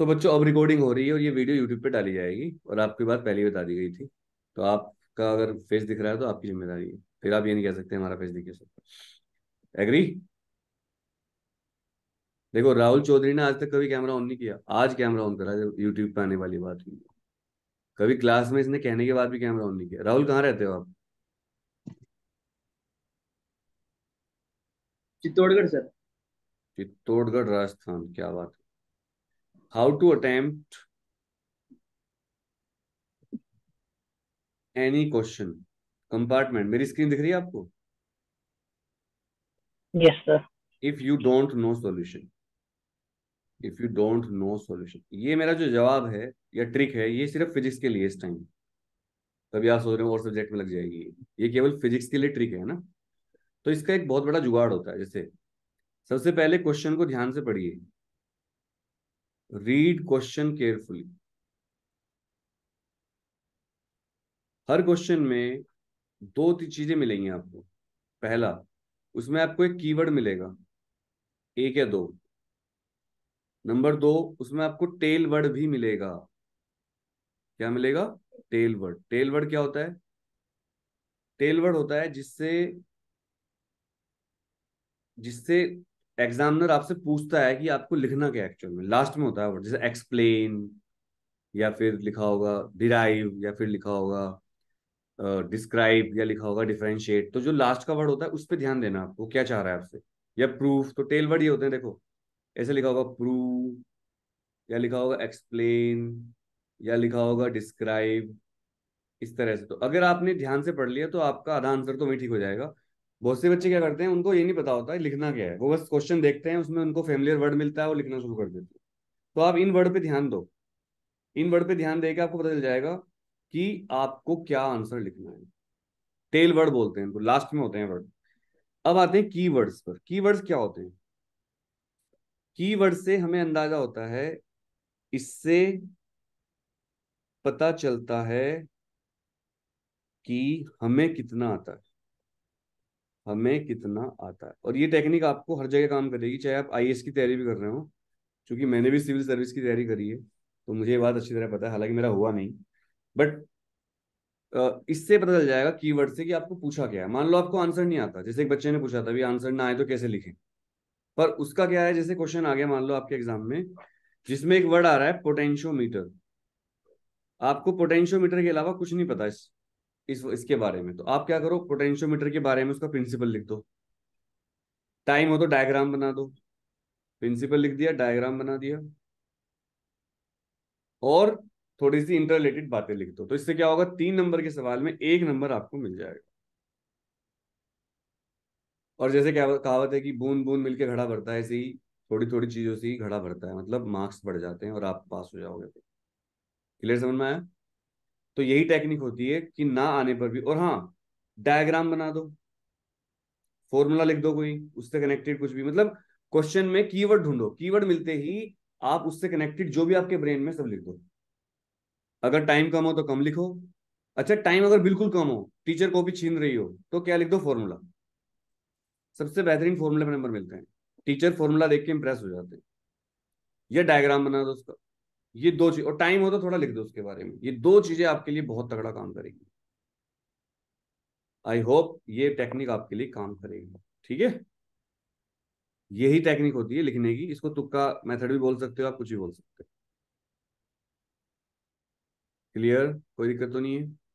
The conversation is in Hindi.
तो बच्चों अब रिकॉर्डिंग हो रही है और ये वीडियो यूट्यूब पे डाली जाएगी और आपकी बात पहले ही बता दी गई थी तो आपका अगर फेस दिख रहा है तो आपकी जिम्मेदारी है फिर आप ये नहीं कह सकते हमारा फेस दिखे सकता एग्री देखो राहुल चौधरी ने आज तक कभी कैमरा ऑन नहीं किया आज कैमरा ऑन करा जब यूट्यूब पे आने वाली बात हुई कभी क्लास में इसने कहने के बाद भी कैमरा ऑन नहीं किया राहुल कहाँ रहते हो आप चित्तौड़गढ़ सर चित्तौड़गढ़ राजस्थान क्या बात how to attempt any question compartment मेरी स्क्रीन दिख रही है आपको yes sir if you don't know solution if you don't know solution ये मेरा जो जवाब है या ट्रिक है ये सिर्फ फिजिक्स के लिए इस टाइम कभी आप सोच रहे हो और सब्जेक्ट में लग जाएगी ये केवल फिजिक्स के लिए ट्रिक है ना तो इसका एक बहुत बड़ा जुगाड़ होता है जैसे सबसे पहले क्वेश्चन को ध्यान से पढ़िए रीड क्वेश्चन केयरफुली हर क्वेश्चन में दो तीन चीजें मिलेंगी आपको पहला उसमें आपको एक कीवर्ड मिलेगा एक या दो नंबर दो उसमें आपको टेल वर्ड भी मिलेगा क्या मिलेगा टेल वर्ड टेल वर्ड क्या होता है टेल वर्ड होता है जिससे जिससे एग्जामिनर आपसे पूछता है कि आपको लिखना क्या एक्चुअल में लास्ट में होता है वर्ड जैसे एक्सप्लेन या फिर लिखा होगा डिराइव या फिर लिखा होगा डिस्क्राइब uh, या लिखा होगा डिफ्रेंशिएट तो जो लास्ट का वर्ड होता है उस पर ध्यान देना आपको क्या चाह रहा है आपसे या प्रूफ तो टेल वर्ड ये होते हैं देखो ऐसे लिखा होगा प्रूफ या लिखा होगा एक्सप्लेन या लिखा होगा डिस्क्राइब इस तरह से तो अगर आपने ध्यान से पढ़ लिया तो आपका आधा आंसर तो वही ठीक हो जाएगा बहुत से बच्चे क्या करते हैं उनको ये नहीं पता होता है लिखना क्या है वो बस क्वेश्चन देखते हैं उसमें उनको फेमिलियर वर्ड मिलता है वो लिखना शुरू कर देते हैं तो आप इन वर्ड पे ध्यान दो इन वर्ड पे ध्यान देकर आपको पता चल जाएगा कि आपको क्या आंसर लिखना है टेल वर्ड बोलते हैं तो लास्ट में होते हैं वर्ड अब आते हैं की वर्ड्स पर की वर्ड्स क्या होते हैं की वर्ड से हमें अंदाजा होता है इससे पता चलता है कि हमें कितना आता है हमें कितना आता है और ये टेक्निक आपको हर जगह काम करेगी चाहे आप आई की तैयारी भी कर रहे हो क्योंकि मैंने भी सिविल सर्विस की तैयारी करी है तो मुझे ये बात अच्छी तरह पता है हालांकि मेरा हुआ नहीं बट इससे पता चल जाएगा कीवर्ड से कि आपको पूछा क्या है मान लो आपको आंसर नहीं आता जैसे एक बच्चे ने पूछा था भी आंसर ना आए तो कैसे लिखें पर उसका क्या है जैसे क्वेश्चन आ गया मान लो आपके एग्जाम में जिसमें एक वर्ड आ रहा है पोटेंशियोमीटर आपको पोटेंशियोमीटर के अलावा कुछ नहीं पता इस इस इसके बारे में तो आप क्या करो पोटेंशियोमीटर के बारे में उसका प्रिंसिपल लिख दो टाइम हो तो डायग्राम बना दो प्रिंसिपल लिख दिया डायग्राम बना दिया और थोड़ी सी इंटर रिलेटेड बातें लिख दो तो इससे क्या होगा तीन नंबर के सवाल में एक नंबर आपको मिल जाएगा और जैसे क्या कहावत है कि बूंद बूंद मिलके घड़ा भरता है ऐसे ही थोड़ी थोड़ी चीजों से ही घड़ा भरता है मतलब मार्क्स बढ़ जाते हैं और आप पास हो जाओगे क्लियर समझ में आया तो यही टेक्निक होती है कि ना आने पर भी और हाँ डायग्राम बना दो फॉर्मूला लिख दो कोई उससे कनेक्टेड कुछ भी मतलब क्वेश्चन में कीवर्ड ढूंढो कीवर्ड मिलते ही आप उससे कनेक्टेड जो भी आपके ब्रेन में सब लिख दो अगर टाइम कम हो तो कम लिखो अच्छा टाइम अगर बिल्कुल कम हो टीचर कॉपी छीन रही हो तो क्या लिख दो फॉर्मूला सबसे बेहतरीन फॉर्मूले पर नंबर मिलते हैं टीचर फॉर्मूला देख के इंप्रेस हो जाते हैं या डायग्राम बना दो उसका ये दो चीज और टाइम हो तो थोड़ा लिख दो उसके बारे में ये दो चीजें आपके लिए बहुत तगड़ा काम करेगी आई होप ये टेक्निक आपके लिए काम करेगी ठीक है यही टेक्निक होती है लिखने की इसको तुक्का मेथड भी बोल सकते हो आप कुछ भी बोल सकते हो क्लियर कोई दिक्कत तो नहीं है